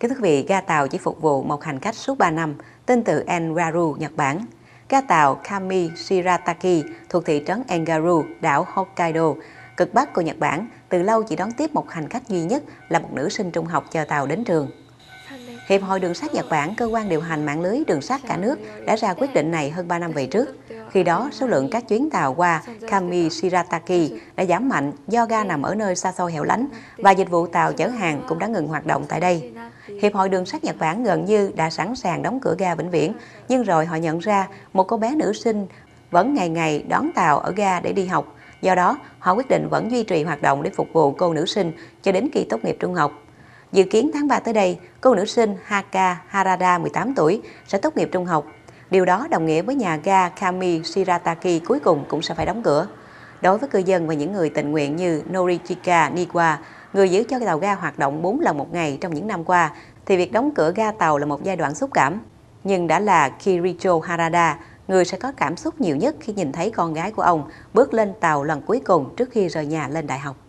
Kính thưa quý vị, ga tàu chỉ phục vụ một hành khách suốt 3 năm, tên từ Engaru, Nhật Bản. Ga tàu Kami Shirataki thuộc thị trấn Engaru, đảo Hokkaido, cực bắc của Nhật Bản, từ lâu chỉ đón tiếp một hành khách duy nhất là một nữ sinh trung học chờ tàu đến trường. Hiệp hội Đường sắt Nhật Bản, cơ quan điều hành mạng lưới đường sắt cả nước đã ra quyết định này hơn 3 năm về trước. Khi đó, số lượng các chuyến tàu qua Kami đã giảm mạnh do ga nằm ở nơi xa xôi hẻo lánh và dịch vụ tàu chở hàng cũng đã ngừng hoạt động tại đây. Hiệp hội Đường sắt Nhật Bản gần như đã sẵn sàng đóng cửa ga vĩnh viễn, nhưng rồi họ nhận ra một cô bé nữ sinh vẫn ngày ngày đón tàu ở ga để đi học. Do đó, họ quyết định vẫn duy trì hoạt động để phục vụ cô nữ sinh cho đến khi tốt nghiệp trung học. Dự kiến tháng 3 tới đây, cô nữ sinh Haka Harada 18 tuổi sẽ tốt nghiệp trung học Điều đó đồng nghĩa với nhà ga Kami Shirataki cuối cùng cũng sẽ phải đóng cửa. Đối với cư dân và những người tình nguyện như Norichika Niwa, người giữ cho tàu ga hoạt động 4 lần một ngày trong những năm qua, thì việc đóng cửa ga tàu là một giai đoạn xúc cảm. Nhưng đã là Kiricho Harada, người sẽ có cảm xúc nhiều nhất khi nhìn thấy con gái của ông bước lên tàu lần cuối cùng trước khi rời nhà lên đại học.